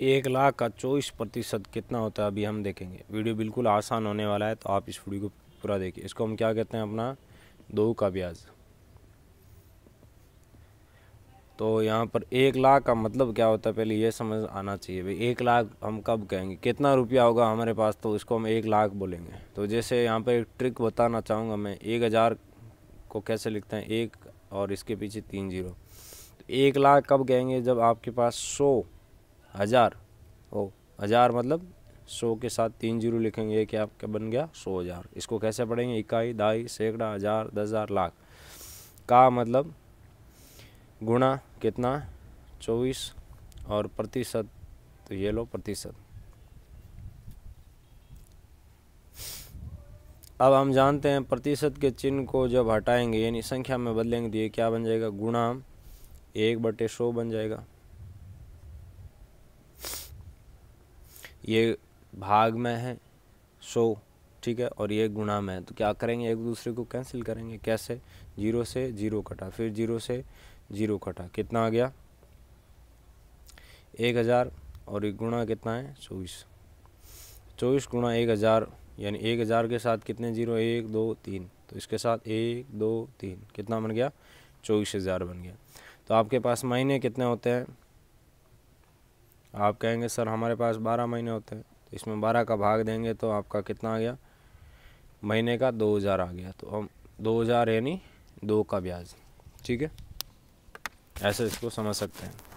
एक लाख का चौबीस प्रतिशत कितना होता है अभी हम देखेंगे वीडियो बिल्कुल आसान होने वाला है तो आप इस वीडियो को पूरा देखिए इसको हम क्या कहते हैं अपना दो का ब्याज तो यहाँ पर एक लाख का मतलब क्या होता है पहले ये समझ आना चाहिए भाई एक लाख हम कब कहेंगे कितना रुपया होगा हमारे पास तो इसको हम एक लाख बोलेंगे तो जैसे यहाँ पर एक ट्रिक बताना चाहूँगा मैं एक हज़ार को कैसे लिखते हैं एक और इसके पीछे तीन जीरो तो एक लाख कब कहेंगे जब आपके पास सौ हज़ार ओ हज़ार मतलब सौ के साथ तीन जीरो लिखेंगे कि आपका बन गया सौ हज़ार इसको कैसे पढ़ेंगे इकाई दाई सैकड़ा हज़ार दस हज़ार लाख का मतलब गुणा कितना चौबीस और प्रतिशत तो ये लो प्रतिशत अब हम जानते हैं प्रतिशत के चिन्ह को जब हटाएंगे यानी संख्या में बदलेंगे तो ये क्या बन जाएगा गुणा एक बटे सौ बन जाएगा ये भाग में है सो ठीक है और ये गुणा में है तो क्या करेंगे एक दूसरे को कैंसिल करेंगे कैसे जीरो से जीरो कटा फिर जीरो से जीरो कटा कितना आ गया एक हज़ार और एक गुणा कितना है चौबीस चौबीस गुणा एक हज़ार यानी एक हज़ार के साथ कितने जीरो एक दो तीन तो इसके साथ एक दो तीन कितना बन गया चौबीस हज़ार बन गया तो आपके पास महीने कितने होते हैं आप कहेंगे सर हमारे पास बारह महीने होते हैं तो इसमें बारह का भाग देंगे तो आपका कितना आ गया महीने का दो हज़ार आ गया तो हम दो हज़ार यानी दो का ब्याज ठीक है ऐसे इसको समझ सकते हैं